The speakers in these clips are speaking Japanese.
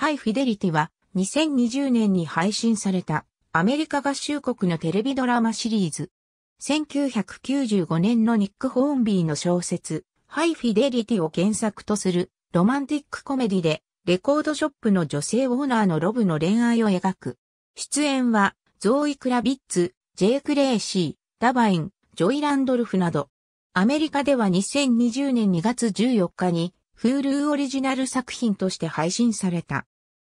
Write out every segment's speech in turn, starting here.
ハイフィデリティは2020年に配信されたアメリカ合衆国のテレビドラマシリーズ。1995年のニック・ホーンビーの小説、ハイフィデリティを原作とするロマンティックコメディで、レコードショップの女性オーナーのロブの恋愛を描く。出演は、ゾーイ・クラビッツ、ジェイク・レイシー、ダバイン、ジョイ・ランドルフなど。アメリカでは2020年2月14日に、Hulu オリジナル作品として配信された。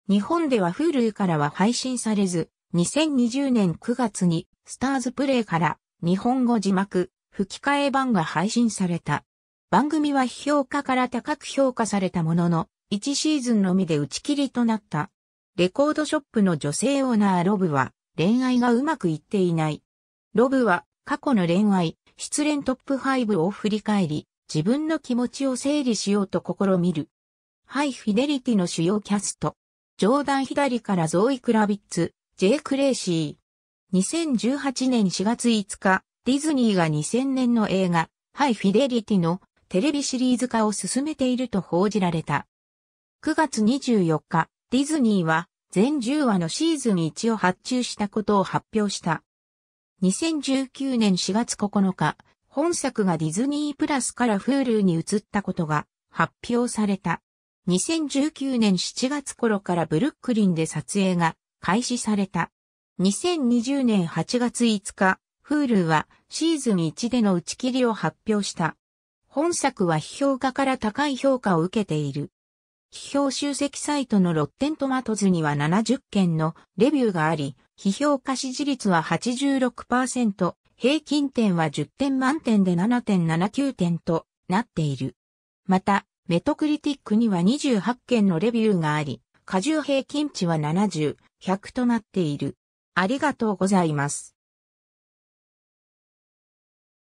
日本では Hulu からは配信されず、2020年9月にスターズプレイから日本語字幕、吹き替え版が配信された。番組は評価から高く評価されたものの、1シーズンのみで打ち切りとなった。レコードショップの女性オーナーロブは恋愛がうまくいっていない。ロブは過去の恋愛、失恋トップ5を振り返り、自分の気持ちを整理しようと試みる。ハイフィデリティの主要キャスト。ジョーダン左からゾーイ・クラビッツ、ジェイ・クレイシー。2018年4月5日、ディズニーが2000年の映画、ハイ・フィデリティのテレビシリーズ化を進めていると報じられた。9月24日、ディズニーは全10話のシーズン1を発注したことを発表した。2019年4月9日、本作がディズニープラスからフールーに移ったことが発表された。2019年7月頃からブルックリンで撮影が開始された。2020年8月5日、フールはシーズン1での打ち切りを発表した。本作は批評家から高い評価を受けている。批評集積サイトのロッテントマトズには70件のレビューがあり、批評家支持率は86%、平均点は10点満点で7.79点となっている。また、メトクリティックには28件のレビューがあり、過重平均値は70、100となっている。ありがとうございます。